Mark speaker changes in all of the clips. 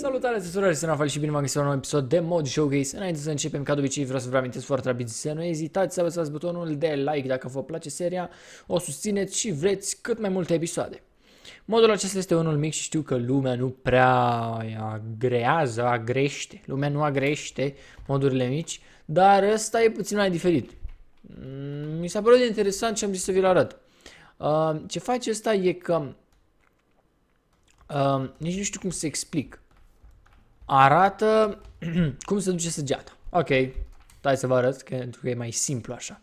Speaker 1: Salutare tuturor, sunt Rafael și bine m-am găsit la un nou episod de Mod Showcase. Înainte să începem, ca de obicei, vreau să vă amintesc foarte rapid să nu ezitați să apăsați butonul de like dacă vă place seria, o susțineți și vreți cât mai multe episoade. Modul acesta este unul mic și știu că lumea nu prea agrează, agrește, lumea nu agrește modurile mici, dar ăsta e puțin mai diferit. Mm, mi s-a părut interesant și am zis să vi-l arăt. Uh, ce face asta e că Uh, nici nu știu cum să explic arată cum se duce săgeata. Ok, hai să vă arăt, că, pentru că e mai simplu așa.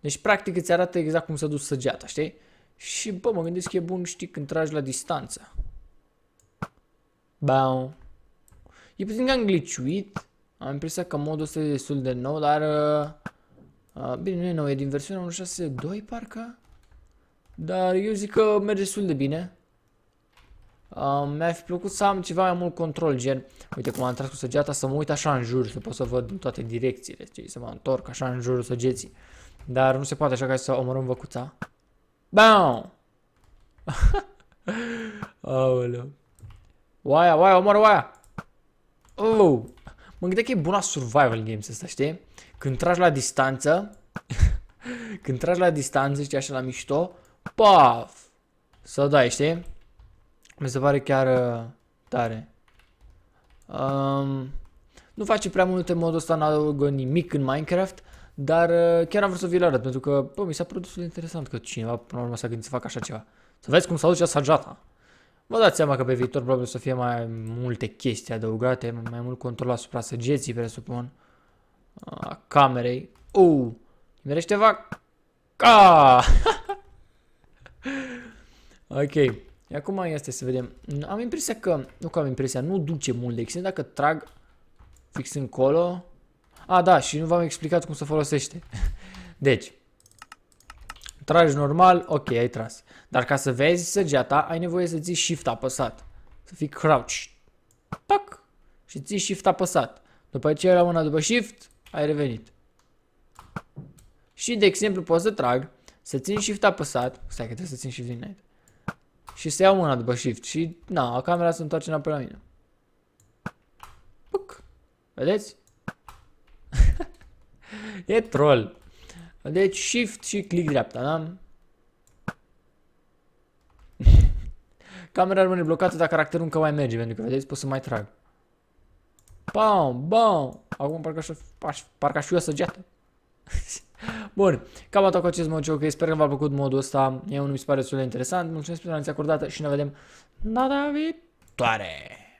Speaker 1: Deci, practic, îți arată exact cum s-a dus săgeata, știi? Și, bă, mă gândesc că e bun, știi, când tragi la distanță. Bau. E puțin am gliciuit. Am impresia că modul ăsta e destul de nou, dar... Uh, uh, bine, nu e nou, e din versiunea 1.6.2, parcă? Dar eu zic că merge destul de bine. Uh, mi a fi plăcut să am ceva mai mult control, gen, uite cum am tras cu săgeata, să mă uit așa în jur, să pot să văd în toate direcțiile, știi, să mă întorc așa în jurul săgeții. Dar nu se poate așa ca să omorâm văcuța. Bam! Aoleu. Oaia, oaia, omor oaia! Oh! Mă gândesc că e bună survival games ăsta, știi? Când tragi la distanță, când tragi la distanță, știi, așa la mișto, paf! Să dai, știi? Mi se pare chiar uh, tare. Um, nu face prea multe modul ăsta, n-adaugă nimic în Minecraft, dar uh, chiar am vrut să vi-l arăt, pentru că, bă, mi s-a produs interesant că cineva, până la urmă, s-a gândit să facă așa ceva. Să vezi cum s-a duce sajata. Vă dați seama că pe viitor probabil să fie mai multe chestii adăugate, mai mult control asupra săgeții, presupun, a camerei. Uh, merește vac... Ah! ok. Acum este să vedem. Am impresia că, nu că am impresia, nu duce mult de extens. Dacă trag fix încolo. A, da, și nu v-am explicat cum se folosește. Deci, tragi normal, ok, ai tras. Dar ca să vezi săgeata, ai nevoie să ții shift apăsat. Să fii crouch. Pac! Și ții shift apăsat. După aceea una după shift, ai revenit. Și, de exemplu, pot să trag, să țin shift apăsat. Stai că trebuie să țin shift din net și se iau mâna după shift și, na, camera se întoarce înapoi la mine. Puc. Vedeți? e troll. Deci shift și click dreapta, da? Camera rămâne blocată, dar caracterul încă mai merge, pentru că, vedeți, pot să mai trag. Bam, bam! Acum parcă parcă aș fi o săgeată. Bun, cam atât cu acest mod joc, sper că v-a plăcut modul ăsta, e unul mi se pare destul de interesant, mulțumesc pentru atenția acordată și ne vedem data viitoare!